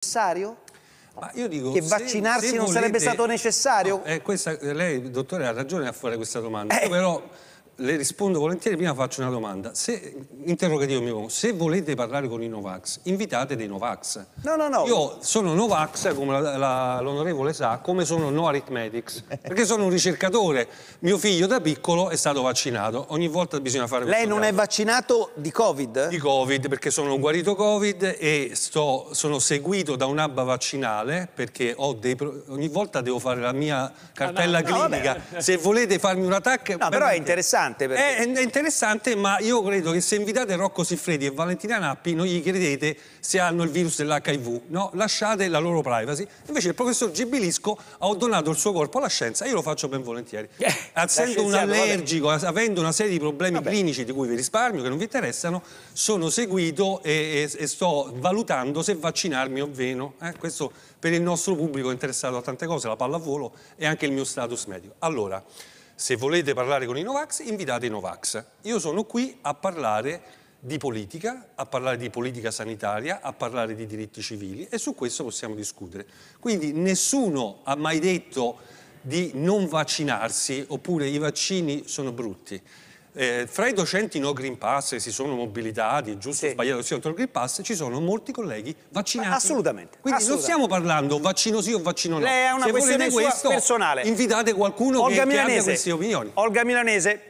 necessario? io dico, che vaccinarsi se, se non sarebbe stato necessario? No, eh, questa, lei, dottore, ha ragione a fare questa domanda. Eh. Io però le rispondo volentieri, prima faccio una domanda. Se, interrogativo mio, se volete parlare con i Novax, invitate dei Novax. No, no, no. Io sono Novax, come l'onorevole sa, come sono No Arithmetics, perché sono un ricercatore. Mio figlio da piccolo è stato vaccinato, ogni volta bisogna fare Lei non caso. è vaccinato di Covid? Di Covid, perché sono guarito Covid e sto, sono seguito da un'abba vaccinale, perché dei, ogni volta devo fare la mia cartella ah, no, clinica. No, se volete farmi un attacco... No, però è interessante interessante. Perché... È, è, interessante, ma io credo che se invitate Rocco Siffredi e Valentina Nappi, non gli credete se hanno il virus dell'HIV, no? Lasciate la loro privacy. Invece il professor Gibilisco ha donato il suo corpo alla scienza, io lo faccio ben volentieri. Eh, Essendo un allergico, vabbè. avendo una serie di problemi vabbè. clinici di cui vi risparmio, che non vi interessano, sono seguito e, e, e sto valutando se vaccinarmi o meno. Eh? Questo per il nostro pubblico interessato a tante cose, la palla a volo e anche il mio status medico. Allora, se volete parlare con i Novax, invitate i Novax. Io sono qui a parlare di politica, a parlare di politica sanitaria, a parlare di diritti civili e su questo possiamo discutere. Quindi nessuno ha mai detto di non vaccinarsi oppure i vaccini sono brutti eh, fra i docenti no Green Pass che si sono mobilitati, giusto o sbagliato sia il Green Pass, ci sono molti colleghi vaccinati. Assolutamente. Quindi assolutamente. non stiamo parlando vaccino sì o vaccino no. Lei è una Se questione questo, personale. Invitate qualcuno Olga che, che abbia queste opinioni. Olga Milanese,